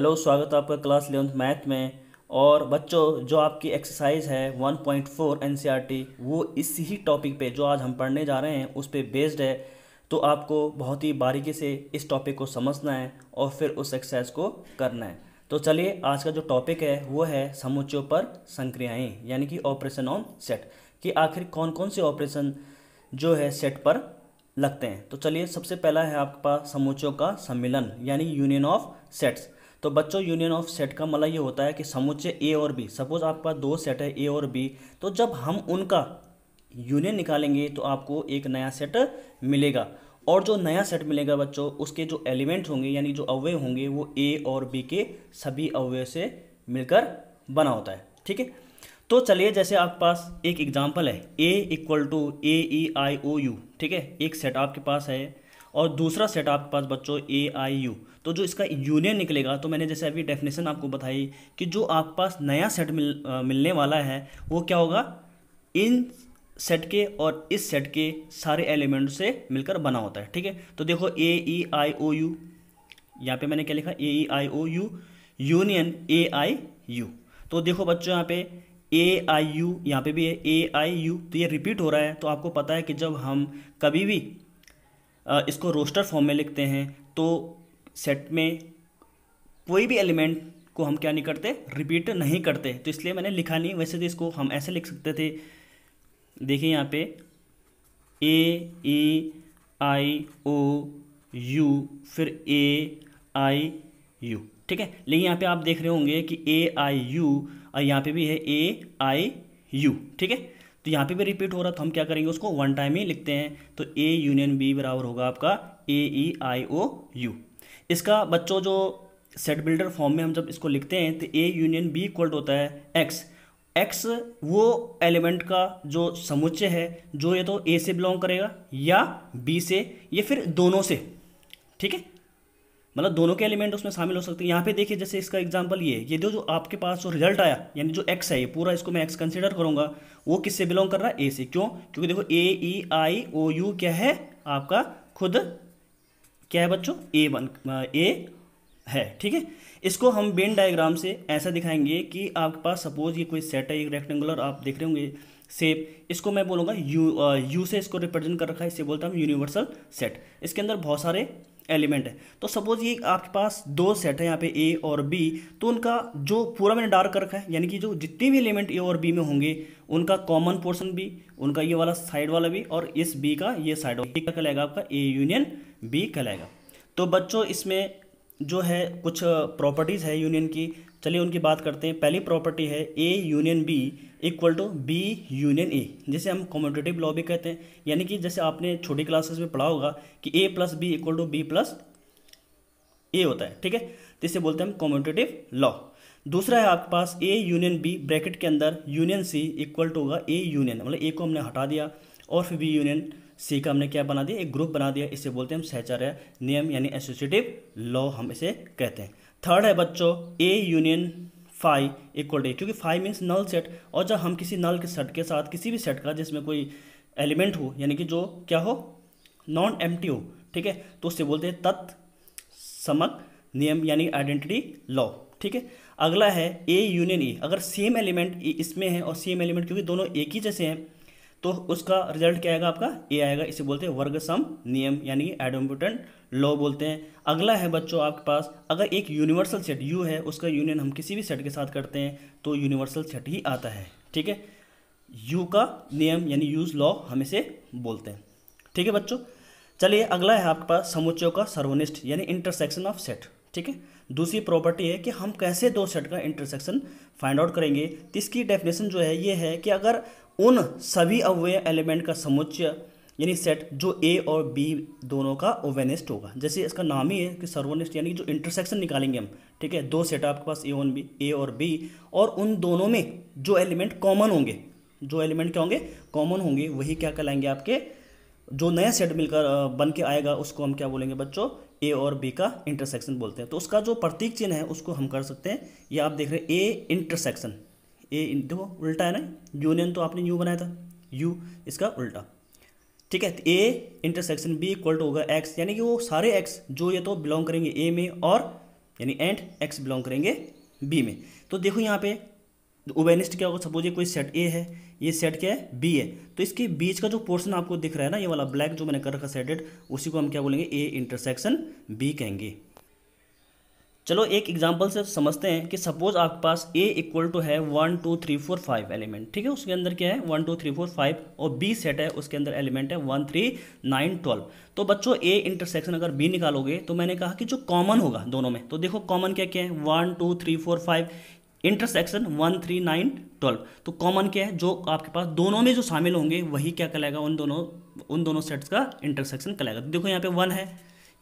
hello स्वागत है आपका क्लास इलेवंथ मैथ में और बच्चों जो आपकी एक्सरसाइज है 1.4 पॉइंट e वो इसी ही टॉपिक पे जो आज हम पढ़ने जा रहे हैं उस पर बेस्ड है तो आपको बहुत ही बारीकी से इस टॉपिक को समझना है और फिर उस एक्सरसाइज को करना है तो चलिए आज का जो टॉपिक है वो है समुचों पर संक्रियाएँ यानी कि ऑपरेशन ऑन सेट कि आखिर कौन कौन से ऑपरेशन जो है सेट पर लगते हैं तो चलिए सबसे पहला है आपके पास समुचों का सम्मिलन यानी यूनियन ऑफ सेट्स तो बच्चों यूनियन ऑफ सेट का मतलब ये होता है कि समुच्चय ए और बी सपोज आपका दो सेट है ए और बी तो जब हम उनका यूनियन निकालेंगे तो आपको एक नया सेट मिलेगा और जो नया सेट मिलेगा बच्चों उसके जो एलिमेंट होंगे यानी जो अवय होंगे वो ए और बी के सभी अवय से मिलकर बना होता है ठीक है तो चलिए जैसे आपके पास एक एग्जाम्पल है A equal to A E I O U ठीक है एक सेट आपके पास है और दूसरा सेट आपके पास बच्चों ए आई यू तो जो इसका यूनियन निकलेगा तो मैंने जैसे अभी डेफिनेशन आपको बताई कि जो आपके पास नया सेट मिल आ, मिलने वाला है वो क्या होगा इन सेट के और इस सेट के सारे एलिमेंट से मिलकर बना होता है ठीक है तो देखो ए ई आई ओ यू यहाँ पे मैंने क्या लिखा A E I O U union A I U तो देखो बच्चों यहाँ पे ए आई यू यहाँ पे भी है ए आई यू तो ये रिपीट हो रहा है तो आपको पता है कि जब हम कभी भी इसको रोस्टर फॉर्म में लिखते हैं तो सेट में कोई भी एलिमेंट को हम क्या नहीं करते रिपीट नहीं करते तो इसलिए मैंने लिखा नहीं वैसे तो इसको हम ऐसे लिख सकते थे देखिए यहाँ पे ए ई आई ओ यू फिर ए आई यू ठीक है लेकिन यहाँ पे आप देख रहे होंगे कि ए आई यू और यहाँ पे भी है ए आई यू ठीक है तो यहाँ पे भी रिपीट हो रहा तो हम क्या करेंगे उसको वन टाइम ही लिखते हैं तो ए यूनियन बी बराबर होगा आपका ए ई आई ओ यू इसका बच्चों जो सेट बिल्डर फॉर्म में हम जब इसको लिखते हैं तो ए यूनियन बी इक्वल होता है एक्स एक्स वो एलिमेंट का जो समुच्चय है जो ये तो ए से बिलोंग करेगा या बी से या फिर दोनों से ठीक है मतलब दोनों के एलिमेंट उसमें शामिल हो सकते हैं यहाँ पे देखिए जैसे इसका एग्जाम्पल ये ये जो जो आपके पास जो रिजल्ट आया यानी जो एक्स है ये पूरा इसको मैं एक्स कंसिडर करूँगा वो किससे बिलोंग कर रहा है ए से क्यों क्योंकि देखो ए ई आई ओ यू क्या है आपका खुद क्या है बच्चों ए वन ए है ठीक है इसको हम बेन डायग्राम से ऐसा दिखाएंगे कि आपके पास सपोज ये कोई सेट है रेक्टेंगुलर आप देख रहे होंगे सेप इसको मैं बोलूँगा यू यू uh, से इसको रिप्रेजेंट कर रखा है इसे बोलता हूँ यूनिवर्सल सेट इसके अंदर बहुत सारे एलिमेंट है तो सपोज़ ये आपके पास दो सेट है यहाँ पे ए और बी तो उनका जो पूरा मैंने डार्क रखा है यानी कि जो जितने भी एलिमेंट ए और बी में होंगे उनका कॉमन पोर्शन भी उनका ये वाला साइड वाला भी और इस बी का ये साइड वाला क्या कहलाएगा आपका ए यूनियन बी कहलाएगा तो बच्चों इसमें जो है कुछ प्रॉपर्टीज़ है यूनियन की चलिए उनकी बात करते हैं पहली प्रॉपर्टी है A union B equal to B union A जिसे हम कॉम्पिटेटिव लॉ भी कहते हैं यानी कि जैसे आपने छोटी क्लासेस में पढ़ा होगा कि A plus B equal to B plus A होता है ठीक है तो इसे बोलते हैं हम कॉम्पिटेटिव लॉ दूसरा है आपके पास ए यूनियन बी ब्रैकेट के अंदर यूनियन सी इक्वल टू होगा ए यूनियन मतलब ए को हमने हटा दिया और फिर बी यूनियन सी का हमने क्या बना दिया एक ग्रुप बना दिया इसे बोलते हैं हम सहचार्य नियम यानी एसोसिएटिव लॉ हम इसे कहते हैं थर्ड है बच्चों A union phi equal D क्योंकि फाइव मीन्स नल सेट और जब हम किसी नल के सेट के साथ किसी भी सेट का जिसमें कोई एलिमेंट हो यानी कि जो क्या हो नॉन एम हो ठीक है तो उससे बोलते हैं तत् समक नियम यानी आइडेंटिटी लॉ ठीक है अगला है ए यूनियन ई अगर सेम एलिमेंट इसमें है और सेम एलिमेंट क्योंकि दोनों एक ही जैसे हैं तो उसका रिजल्ट क्या आएगा आपका ए आएगा इसे बोलते हैं वर्ग सम नियम यानी कि एडम्पोर्टेंट लॉ बोलते हैं अगला है बच्चों आपके पास अगर एक यूनिवर्सल सेट यू है उसका यूनियन हम किसी भी सेट के साथ करते हैं तो यूनिवर्सल सेट ही आता है ठीक है यू का नियम यानी यूज लॉ हम इसे बोलते हैं ठीक है बच्चों चलिए अगला है आपके पास समुच्चयों का सर्वनिष्ठ यानी इंटरसेक्शन ऑफ सेट ठीक है दूसरी प्रॉपर्टी है कि हम कैसे दो सेट का इंटरसेक्शन फाइंड आउट करेंगे तो इसकी डेफिनेशन जो है ये है कि अगर उन सभी अवय एलिमेंट का समुच्चय यानी सेट जो ए और बी दोनों का ओवेनिस्ट होगा जैसे इसका नाम ही है कि सर्वोनिस्ट यानी जो इंटरसेक्शन निकालेंगे हम ठीक है दो सेट आपके पास ए वन बी ए और बी और उन दोनों में जो एलिमेंट कॉमन होंगे जो एलिमेंट क्या होंगे कॉमन होंगे वही क्या कहलाएंगे आपके जो नया सेट मिलकर बन के आएगा उसको हम क्या बोलेंगे बच्चों ए और बी का इंटरसेक्शन बोलते हैं तो उसका जो प्रतीक चिन्ह है उसको हम कर सकते हैं ये आप देख रहे हैं ए इंटरसेक्शन ए देखो उल्टा है ना यूनियन तो आपने यू बनाया था यू इसका उल्टा ठीक है A intersection B equal to होगा एक्स यानी कि वो सारे एक्स जो ये तो बिलोंग करेंगे ए में और यानी एंड एक्स बिलोंग करेंगे बी में तो देखो यहाँ पे ओबेनिस्ट तो क्या होगा सपोज ये कोई सेट ए है ये सेट क्या है बी है तो इसके बीच का जो पोर्शन आपको दिख रहा है ना ये वाला ब्लैक जो मैंने कर रखा सेटेड उसी को हम क्या बोलेंगे ए इंटरसेक्शन बी कहेंगे चलो एक एग्जाम्पल से समझते हैं कि सपोज आपके पास ए इक्वल टू है one two three four five element ठीक है उसके अंदर क्या है one two three four five और बी सेट है उसके अंदर एलिमेंट है वन थ्री नाइन ट्वेल्व तो बच्चों ए इंटरसेक्शन अगर बी निकालोगे तो मैंने कहा कि जो कॉमन होगा दोनों में तो देखो कॉमन क्या क्या है one two three four five intersection one three nine twelve तो कॉमन क्या है जो आपके पास दोनों में जो शामिल होंगे वही क्या कहलाएगा उन दोनों उन दोनों सेट्स का इंटरसेक्शन कहलाएगा तो देखो यहाँ पे वन है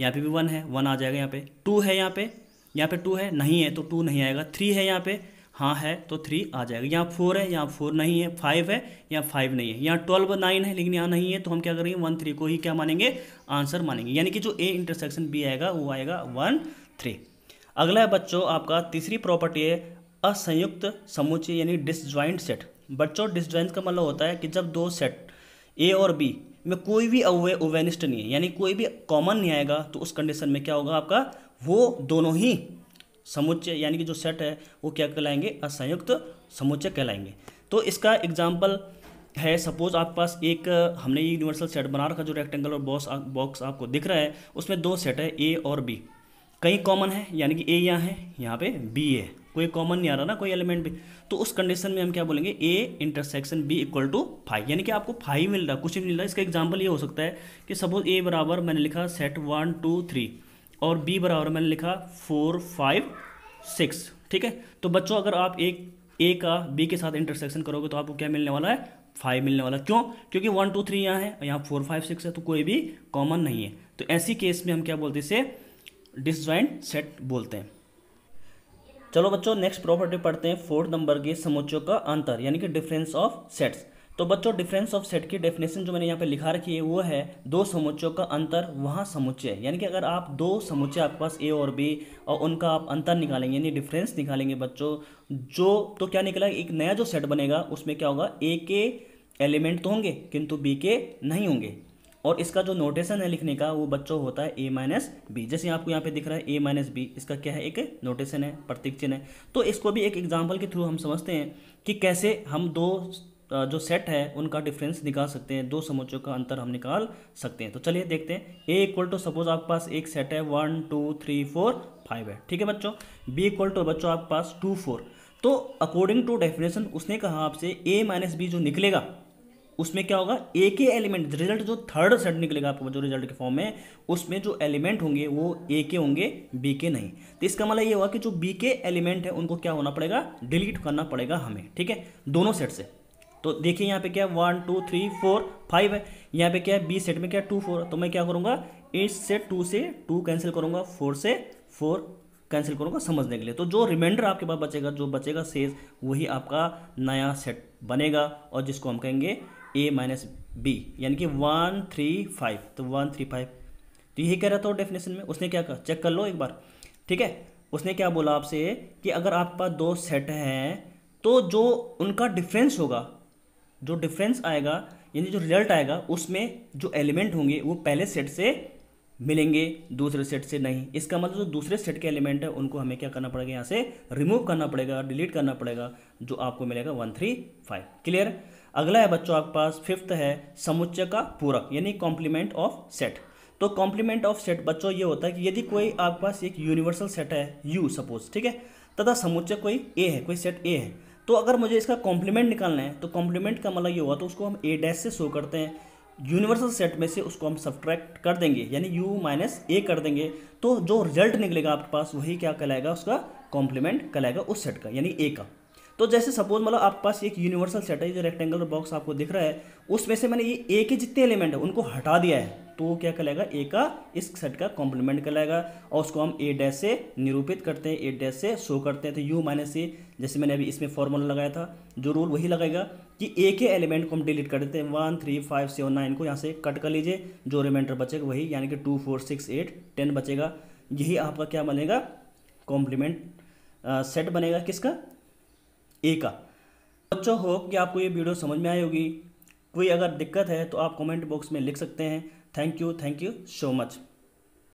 यहाँ पे भी वन है वन आ जाएगा यहाँ पे टू है यहाँ पे यहाँ पे टू है नहीं है तो टू नहीं आएगा थ्री है यहाँ पे हाँ है तो थ्री आ जाएगा यहाँ फोर है यहाँ फोर नहीं है फाइव है यहाँ फाइव नहीं है यहाँ ट्वेल्व नाइन है लेकिन यहाँ नहीं है तो हम क्या करेंगे वन थ्री को ही क्या मानेंगे आंसर मानेंगे यानी कि जो ए इंटरसेक्शन बी आएगा वो आएगा वन थ्री अगला है बच्चों आपका तीसरी प्रॉपर्टी है असंयुक्त समुचे यानी डिसज्वाइंट सेट बच्चों डिसज्वाइंट का मतलब होता है कि जब दो सेट ए और बी में कोई भी अवे ओवेनिस्ट नहीं है यानी कोई भी कॉमन नहीं आएगा तो उस कंडीशन में क्या होगा आपका वो दोनों ही समुच्चय यानी कि जो सेट है वो क्या कहलाएंगे असंयुक्त समुच्चय कहलाएंगे तो इसका एग्जाम्पल है सपोज आपके पास एक हमने ये यूनिवर्सल सेट बना रखा जो रेक्टेंगल और बॉक्स बॉक्स आपको दिख रहा है उसमें दो सेट है ए और बी कहीं कॉमन है यानी कि ए यहाँ है यहाँ पे बी है कोई कॉमन नहीं आ रहा ना कोई एलिमेंट भी तो उस कंडीशन में हम क्या बोलेंगे A intersection B equal to five यानी कि आपको फाइव मिल रहा कुछ नहीं मिल रहा इसका एग्जाम्पल ये हो सकता है कि सपोज ए बराबर मैंने लिखा सेट वन टू थ्री और बी बराबर मैंने लिखा फोर फाइव सिक्स ठीक है तो बच्चों अगर आप एक ए का बी के साथ इंटरसेक्शन करोगे तो आपको क्या मिलने वाला है फाइव मिलने वाला क्यों क्योंकि वन टू थ्री यहाँ है यहाँ फोर फाइव सिक्स है तो कोई भी कॉमन नहीं है तो ऐसी केस में हम क्या बोलते हैं इसे डिसजॉइंट सेट बोलते हैं चलो बच्चों नेक्स्ट प्रॉपर्टी पढ़ते हैं फोर्थ नंबर के समुचों का अंतर यानी कि डिफरेंस ऑफ सेट्स तो बच्चों डिफरेंस ऑफ सेट की डेफिनेशन जो मैंने यहाँ पे लिखा रखी है वो है दो समुच्चयों का अंतर वहाँ समुच्चय यानी कि अगर आप दो समुच्चय आपके पास ए और बी और उनका आप अंतर निकालेंगे यानी डिफरेंस निकालेंगे बच्चों जो तो क्या निकला एक नया जो सेट बनेगा उसमें क्या होगा ए के एलिमेंट तो होंगे किंतु बी के नहीं होंगे और इसका जो नोटेशन है लिखने का वो बच्चों होता है ए माइनस बी जैसे आपको यहाँ पे दिख रहा है ए माइनस बी इसका क्या है एक नोटेशन है प्रतीक चिन्ह है तो इसको भी एक एग्जाम्पल के थ्रू हम समझते हैं कि कैसे हम दो जो सेट है उनका डिफरेंस निकाल सकते हैं दो समोच्चों का अंतर हम निकाल सकते हैं तो चलिए देखते हैं ए इक्वल टू सपोज आपके पास एक सेट है one two three four five है ठीक है बच्चों बी इक्वल टू बच्चों आपके पास टू फोर तो अकॉर्डिंग टू डेफिनेशन उसने कहा आपसे ए माइनस बी जो निकलेगा उसमें क्या होगा ए के एलिमेंट रिजल्ट जो थर्ड सेट निकलेगा आपको जो रिजल्ट के फॉर्म में उसमें जो एलिमेंट होंगे वो ए के होंगे बी के नहीं तो इसका मतलब ये हुआ कि जो बी के एलिमेंट है उनको क्या होना पड़ेगा डिलीट करना पड़ेगा हमें ठीक है दोनों सेट से तो देखिए यहाँ पे क्या one two three four five है यहाँ पे क्या है बी सेट में क्या टू फोर तो मैं क्या करूँगा एट से टू से टू कैंसिल करूँगा फोर से फोर कैंसिल करूँगा समझने के लिए तो जो रिमाइंडर आपके पास बचेगा जो बचेगा शेष वही आपका नया सेट बनेगा और जिसको हम कहेंगे ए माइनस बी यानी कि वन थ्री फाइव तो वन थ्री फाइव तो यही कह रहा था डेफिनेशन में उसने क्या कहा चेक कर लो एक बार ठीक है उसने क्या बोला आपसे कि अगर आपके पास दो सेट हैं तो जो उनका डिफरेंस होगा जो डिफरेंस आएगा यानी जो रिजल्ट आएगा उसमें जो एलिमेंट होंगे वो पहले सेट से मिलेंगे दूसरे सेट से नहीं इसका मतलब जो दूसरे सेट के एलिमेंट है उनको हमें क्या करना पड़ेगा यहाँ से रिमूव करना पड़ेगा डिलीट करना पड़ेगा जो आपको मिलेगा वन थ्री फाइव क्लियर अगला है बच्चों आपके पास फिफ्थ है समुच्चय का पूरक यानी कॉम्प्लीमेंट ऑफ सेट तो कॉम्प्लीमेंट ऑफ सेट बच्चों ये होता है कि यदि कोई आपके पास एक यूनिवर्सल सेट है यू सपोज ठीक है तथा समुच्चय कोई ए है कोई सेट ए है तो अगर मुझे इसका कॉम्प्लीमेंट निकालना है तो कॉम्प्लीमेंट का मतलब ये होगा तो उसको हम ए डैश से शो करते हैं यूनिवर्सल सेट में से उसको हम सब्ट्रैक्ट कर देंगे यानी यू माइनस ए कर देंगे तो जो रिजल्ट निकलेगा आपके पास वही क्या कहलाएगा उसका कॉम्प्लीमेंट कहलाएगा उस सेट का यानी ए का तो जैसे सपोज मतलब आपके पास एक यूनिवर्सल सेट है जो रेक्टेंगुलर बॉक्स आपको दिख रहा है उसमें से मैंने ये ए के जितने एलिमेंट है उनको हटा दिया है तो क्या कहलाएगा ए का इस सेट का कॉम्प्लीमेंट कहलाएगा और उसको हम ए डैश से निरूपित करते हैं ए डैश से शो करते हैं तो यू माइनस ए जैसे मैंने अभी इसमें फॉर्मूला लगाया था जो रूल वही लगाएगा कि ए के एलिमेंट को हम डिलीट कर देते हैं one three five seven nine को यहाँ से कट कर लीजिए जो रिमाइंडर बचेगा वही यानी कि two four six eight ten बचेगा यही आपका क्या बनेगा कॉम्प्लीमेंट सेट बनेगा किसका ए का बच्चों होप कि आपको ये वीडियो समझ में आई होगी कोई अगर दिक्कत है तो आप कमेंट बॉक्स में लिख सकते हैं thank you thank you so much